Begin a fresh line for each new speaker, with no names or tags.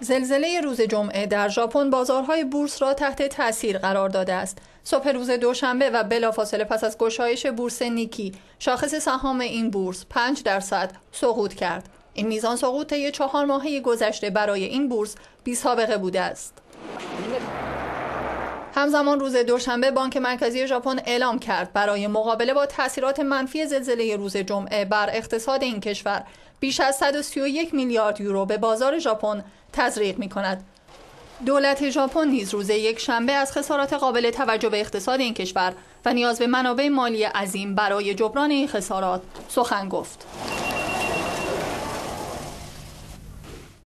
زلزله روز جمعه در ژاپن بازارهای بورس را تحت تاثیر قرار داده است. صبح روز دوشنبه و بلافاصله پس از گشایش بورس نیکی، شاخص سهام این بورس 5 درصد سقوط کرد. این میزان سقوط طی چهار ماهه گذشته برای این بورس بی سابقه بوده است. همزمان روز دوشنبه بانک مرکزی ژاپن اعلام کرد برای مقابله با تاثیرات منفی زلزله روز جمعه بر اقتصاد این کشور بیش از 131 میلیارد یورو به بازار ژاپن تزریق می کند. دولت ژاپن نیز روز یک شنبه از خسارات قابل توجه به اقتصاد این کشور و نیاز به منابع مالی عظیم برای جبران این خسارات سخن گفت.